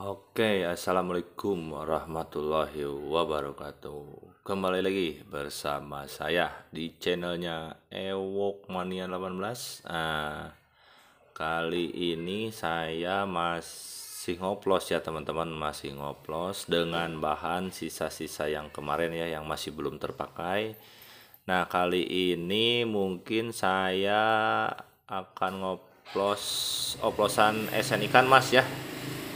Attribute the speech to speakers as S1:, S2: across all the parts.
S1: Oke, assalamualaikum warahmatullahi wabarakatuh. Kembali lagi bersama saya di channelnya Ewok Mania 18. Nah, kali ini saya masih ngoplos ya teman-teman, masih ngoplos dengan bahan sisa-sisa yang kemarin ya, yang masih belum terpakai. Nah, kali ini mungkin saya akan ngoplos oplosan esen ikan mas ya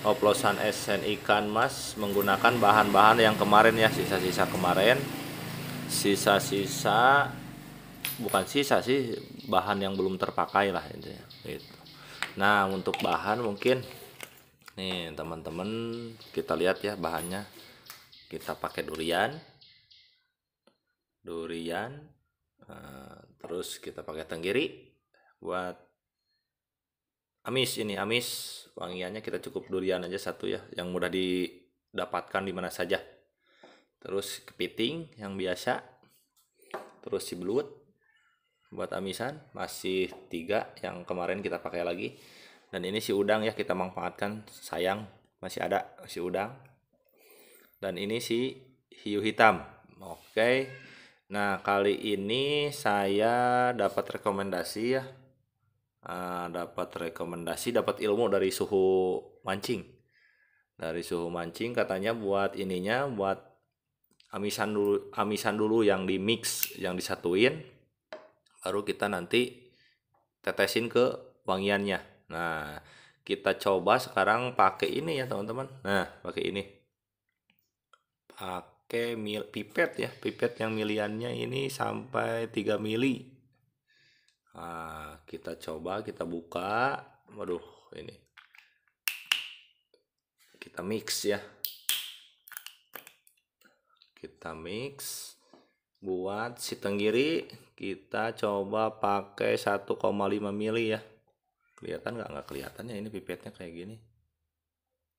S1: oplosan esen ikan mas menggunakan bahan-bahan yang kemarin ya sisa-sisa kemarin sisa-sisa bukan sisa sih bahan yang belum terpakai lah intinya gitu. Nah untuk bahan mungkin nih teman-teman kita lihat ya bahannya kita pakai durian durian eh, terus kita pakai tenggiri buat amis ini amis wangiannya kita cukup durian aja satu ya yang mudah didapatkan di mana saja terus kepiting yang biasa terus si belut buat amisan masih tiga yang kemarin kita pakai lagi dan ini si udang ya kita manfaatkan sayang masih ada si udang dan ini si hiu hitam oke nah kali ini saya dapat rekomendasi ya Ah, dapat rekomendasi dapat ilmu dari suhu mancing dari suhu mancing katanya buat ininya buat amisan dulu amisan dulu yang di mix yang disatuin baru kita nanti tetesin ke wangiannya nah kita coba sekarang pakai ini ya teman-teman nah pakai ini pakai pipet ya pipet yang miliannya ini sampai 3 mili Nah, kita coba, kita buka. Waduh, ini. Kita mix ya. Kita mix. Buat si tenggiri, kita coba pakai 1,5 mili ya. Kelihatan nggak? Nggak kelihatan ya ini pipetnya kayak gini.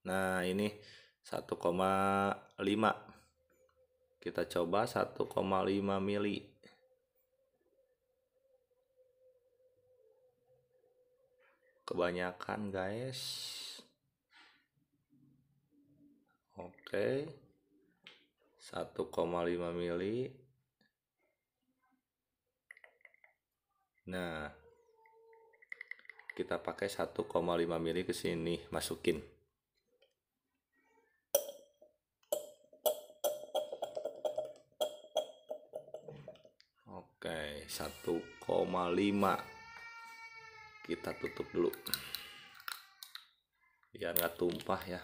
S1: Nah, ini 1,5. Kita coba 1,5 mili. kebanyakan guys oke okay. 1,5 mili nah kita pakai 1,5 mili ke sini masukin oke okay, 1,5 kita tutup dulu biar nggak tumpah ya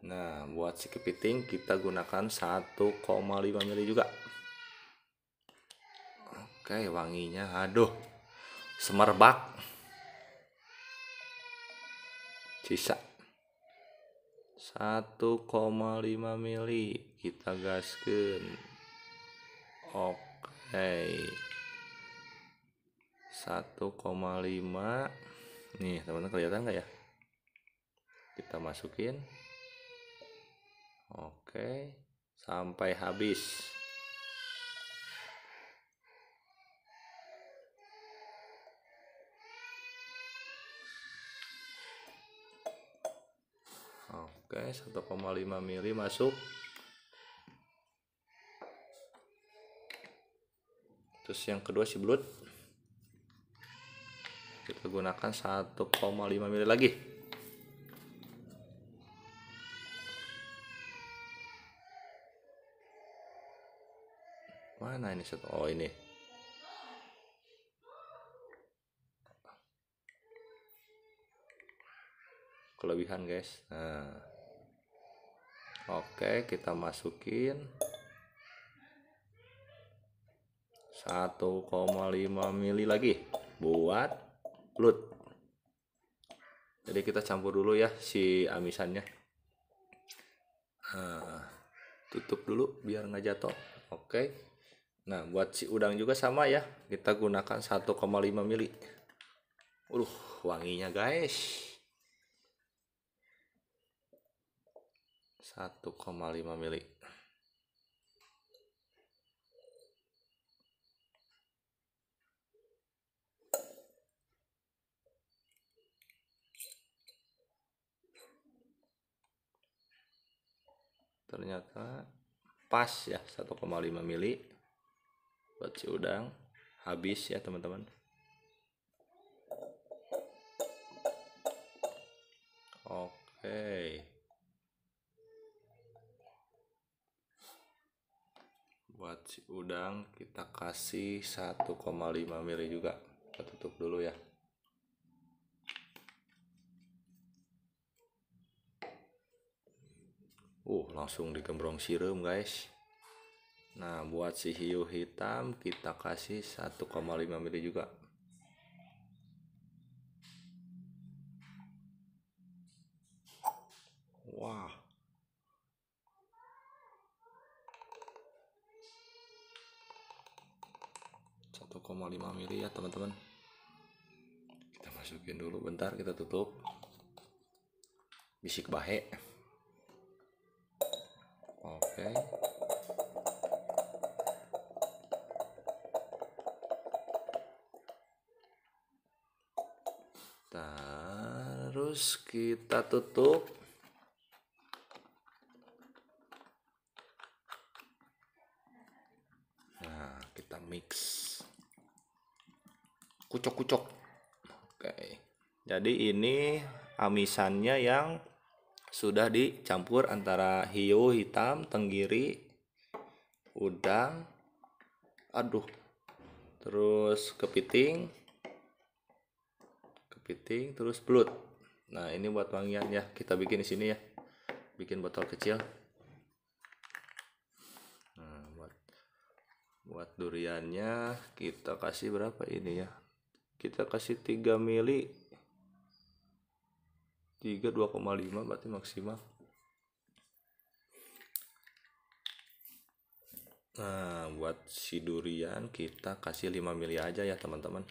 S1: Nah, buat si kepiting kita gunakan 1,5 mili juga. Oke, wanginya aduh. Semerbak. Sisa 1,5 mili kita gaskan oke okay. 1,5 nih teman-teman kelihatan nggak ya kita masukin oke sampai habis oke 1,5 mili masuk terus yang kedua si belut kita gunakan 1,5 mili lagi mana ini satu oh ini kelebihan guys nah Oke, kita masukin 1,5 mili lagi buat lut. Jadi kita campur dulu ya si amisannya. Nah, tutup dulu biar nggak jatuh. Oke. Nah, buat si udang juga sama ya. Kita gunakan 1,5 mili. Uh, wanginya guys. 1,5 mili ternyata pas ya 1,5 mili buat si udang habis ya teman-teman udang kita kasih 1,5 mili juga kita tutup dulu ya uh langsung digembrong sirum guys nah buat si hiu hitam kita kasih 1,5 mili juga wah mili ya teman-teman kita masukin dulu bentar kita tutup bisik bahe oke terus kita tutup nah kita mix kucok-kucok oke jadi ini amisannya yang sudah dicampur antara hiu hitam tenggiri udang aduh terus kepiting kepiting terus belut nah ini buat wangian ya kita bikin di sini ya bikin botol kecil nah, buat buat duriannya kita kasih berapa ini ya kita kasih 3 mili 3 2,5 berarti maksimal nah buat si durian kita kasih 5 mili aja ya teman-teman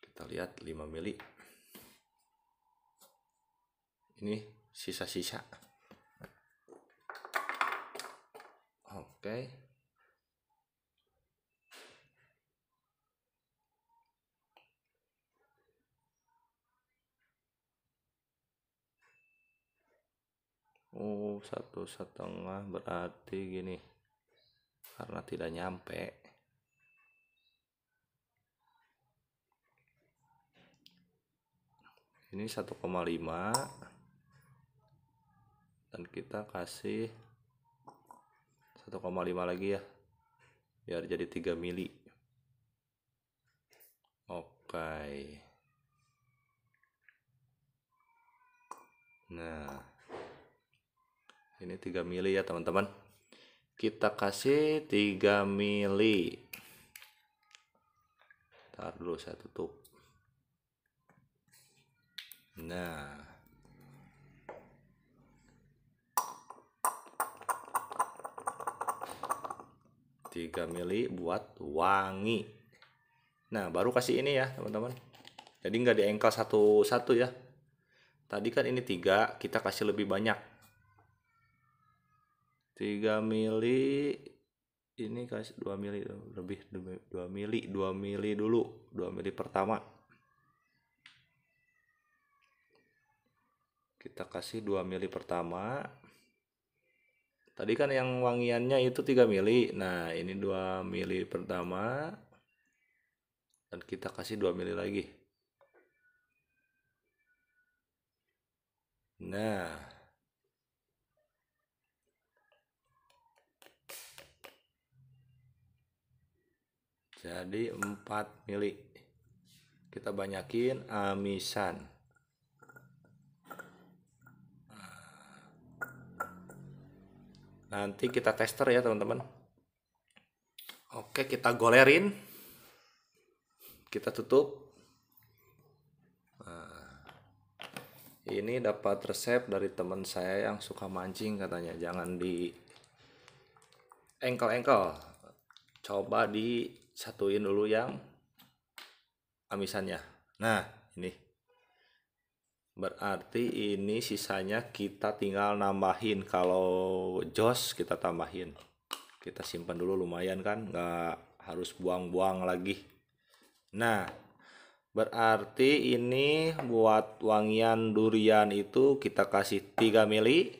S1: kita lihat 5 mili ini sisa-sisa oke okay. satu setengah berarti gini karena tidak nyampe ini 1,5 dan kita kasih 1,5 lagi ya biar jadi 3 mili oke nah ini 3 mili ya teman-teman kita kasih 3 mili taruh dulu saya tutup nah tiga mili buat wangi nah baru kasih ini ya teman-teman jadi nggak diengkel satu-satu ya tadi kan ini tiga kita kasih lebih banyak 3 mili ini kasih 2 mili lebih 2 mili 2 mili dulu 2 mili pertama kita kasih 2 mili pertama tadi kan yang wangiannya itu 3 mili nah ini 2 mili pertama dan kita kasih 2 mili lagi nah jadi 4 mili kita banyakin amisan nanti kita tester ya teman-teman oke kita golerin kita tutup nah, ini dapat resep dari teman saya yang suka mancing katanya jangan di engkel-engkel coba di Satuin dulu yang amisannya nah ini berarti ini sisanya kita tinggal nambahin kalau jos kita tambahin kita simpan dulu lumayan kan nggak harus buang-buang lagi nah Berarti ini buat wangian durian itu kita kasih 3 mili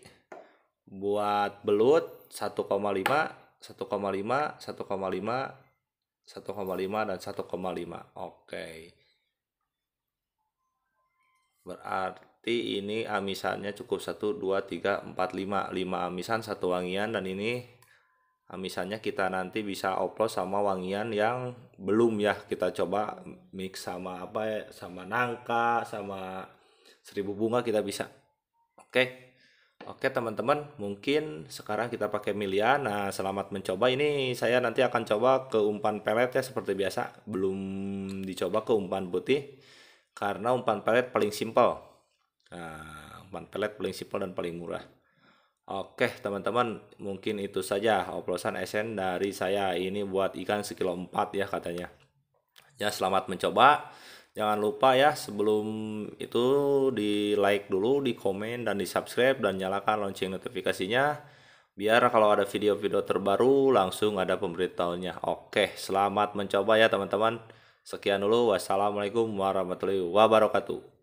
S1: Buat belut 1,5 1,5 1,5 1,5 dan 1,5 oke okay. berarti ini amisannya cukup 1 2 3 4 5 5 amisan satu wangian dan ini amisannya kita nanti bisa oplos sama wangian yang belum ya kita coba mix sama apa ya sama nangka sama seribu bunga kita bisa oke okay. Oke teman-teman, mungkin sekarang kita pakai Milia, Nah, selamat mencoba. Ini saya nanti akan coba ke umpan pelet ya seperti biasa. Belum dicoba ke umpan putih karena umpan pelet paling simpel. Nah, umpan pelet paling simpel dan paling murah. Oke teman-teman, mungkin itu saja oplosan SN dari saya. Ini buat ikan sekilo 4 ya katanya. Ya, selamat mencoba. Jangan lupa ya sebelum itu di like dulu, di komen dan di subscribe dan nyalakan lonceng notifikasinya biar kalau ada video-video terbaru langsung ada pemberitahunya Oke, selamat mencoba ya teman-teman. Sekian dulu. Wassalamualaikum warahmatullahi wabarakatuh.